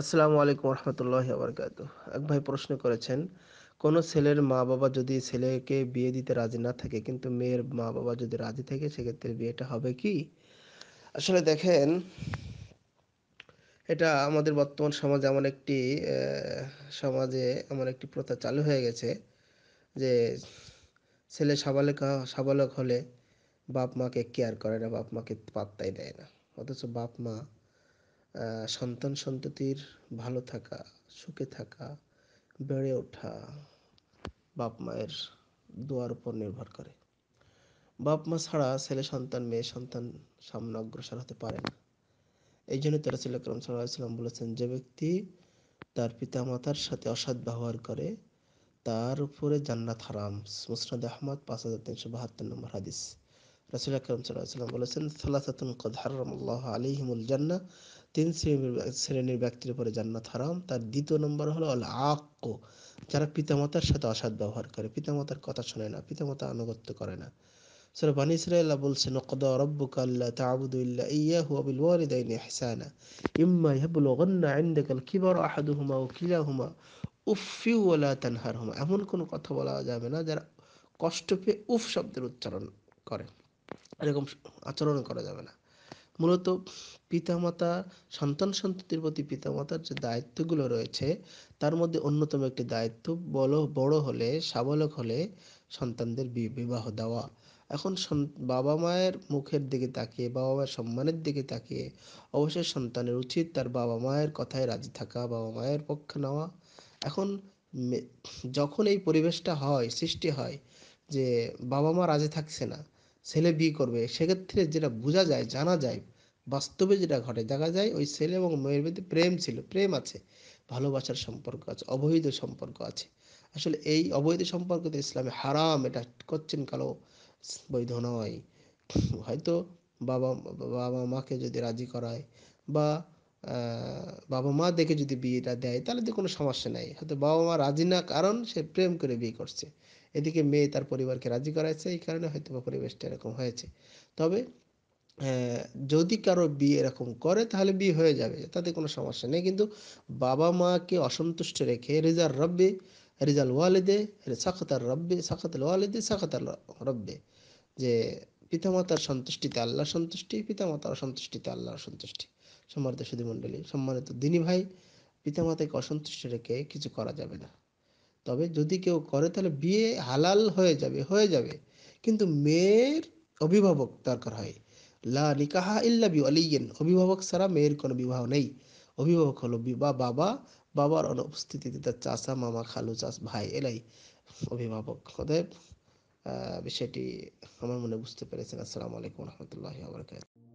আসসালামু আলাইকুম রহমতুল্লাহ আবরকাত এক ভাই প্রশ্ন করেছেন কোনো ছেলের মা বাবা যদি ছেলেকে বিয়ে দিতে রাজি না থাকে কিন্তু মেয়ের মা বাবা যদি রাজি থাকে সেক্ষেত্রে বিয়েটা হবে কি আসলে দেখেন এটা আমাদের বর্তমান সমাজে এমন একটি সমাজে এমন একটি প্রথা চালু হয়ে গেছে যে ছেলে সাবালক সাবালক হলে বাপ মাকে কেয়ার করে না বাপ মাকে পাত্তাই দেয় না অথচ বাপ মা সন্তান সন্ততির ভালো থাকা সুখে থাকা বেড়ে ওঠা বাপ মায়ের দোয়ার উপর নির্ভর করে বাপ মা ছাড়া ছেলে সন্তান মেয়ে সন্তান সামনে অগ্রসর হতে পারে না এই জন্য তারা রাসুল আকরম সাল্লাম বলেছেন যে ব্যক্তি তার পিতা মাতার সাথে অসৎ ব্যবহার করে তার উপরে জান্নাত হারাম মুসনাদ আহমদ পাঁচ হাজার তিনশো বাহাত্তর নম্বর হাদিস রাসুল আকরম সাল্লাম বলেছেন সালাসাতুন কদ হারাম আল্লাহ আলিহিমুল জান্না তিন শ্রেণীর শ্রেণীর ব্যক্তির উপরে জান্নাত হারাম তার দ্বিতীয় নম্বর হলো আল আক্য যারা পিতামাতার সাথে অসাদ ব্যবহার করে পিতামাতার কথা শোনে না পিতামাতা আনুগত্য করে না সুরা বানি ইসরায়েল্লাহ বলছে নকদ রব্বুক আল্লাহ তাবুদু ইল্লা ইয়াহু বিল ওয়ালিদাইন ইহসানা ইম্মা ইয়াবলুগান্না ইনদাকাল কিবার আহাদুহুমা ওয়া কিলাহুমা উফিউ ওয়ালা তানহারহুমা এমন কোনো কথা বলা যাবে না যারা কষ্ট পেয়ে উফ শব্দের উচ্চারণ করে এরকম আচরণ করা যাবে না মূলত পিতামাতা সন্তান সন্ততির প্রতি পিতামাতার যে দায়িত্বগুলো রয়েছে তার মধ্যে অন্যতম একটি দায়িত্ব বলো বড় হলে সাবালক হলে সন্তানদের বিবাহ দেওয়া এখন বাবা মায়ের মুখের দিকে তাকিয়ে বাবা মায়ের সম্মানের দিকে তাকিয়ে অবশ্যই সন্তানের উচিত তার বাবা মায়ের কথায় রাজি থাকা বাবা মায়ের পক্ষে নেওয়া এখন যখন এই পরিবেশটা হয় সৃষ্টি হয় যে বাবা মা রাজি থাকছে না ছেলে বিয়ে করবে সেক্ষেত্রে যেটা বোঝা যায় জানা যায় বাস্তবে যেটা ঘটে দেখা যায় ওই ছেলে এবং মেয়ের মধ্যে প্রেম ছিল প্রেম আছে ভালোবাসার সম্পর্ক আছে অবৈধ সম্পর্ক আছে আসলে এই অবৈধ সম্পর্ক তো ইসলামে হারাম এটা করছেন কালো বৈধ নয় হয়তো বাবা বাবা মাকে যদি রাজি করায় বা বাবা মা দেখে যদি বিয়েটা দেয় তাহলে তো কোনো সমস্যা নেই হয়তো বাবা মা রাজি না কারণ সে প্রেম করে বিয়ে করছে এদিকে মেয়ে তার পরিবারকে রাজি করাইছে এই কারণে হয়তো বা পরিবেশটা এরকম হয়েছে তবে যদি কারো বিয়ে এরকম করে তাহলে বিয়ে হয়ে যাবে তাতে কোনো সমস্যা নেই কিন্তু বাবা মাকে অসন্তুষ্ট রেখে রেজার রব্বে রেজাল ওয়ালেদে সাখতার রব্বে সাখাতাল ওয়ালেদে সাখাতাল রব্বে যে পিতামাতার সন্তুষ্টিতে আল্লাহ সন্তুষ্টি পিতামাতার অসন্তুষ্টিতে আল্লাহ সন্তুষ্টি সম্মানিত সুধীমণ্ডলী সম্মানিত দিনী ভাই পিতামাতাকে অসন্তুষ্ট রেখে কিছু করা যাবে না তবে যদি কেউ করে তাহলে বিয়ে হালাল হয়ে যাবে হয়ে যাবে কিন্তু মেয়ের অভিভাবক দরকার হয় লা নিকাহা ইল্লা বি অলিয়েন অভিভাবক ছাড়া মেয়ের কোনো বিবাহ নেই অভিভাবক হলো বা বাবা বাবার অনুপস্থিতিতে তার চাচা মামা খালু চাষ ভাই এলাই অভিভাবক অতএব বিষয়টি আমার মনে বুঝতে পেরেছেন আসসালামু আলাইকুম রহমতুল্লাহ আবরকাত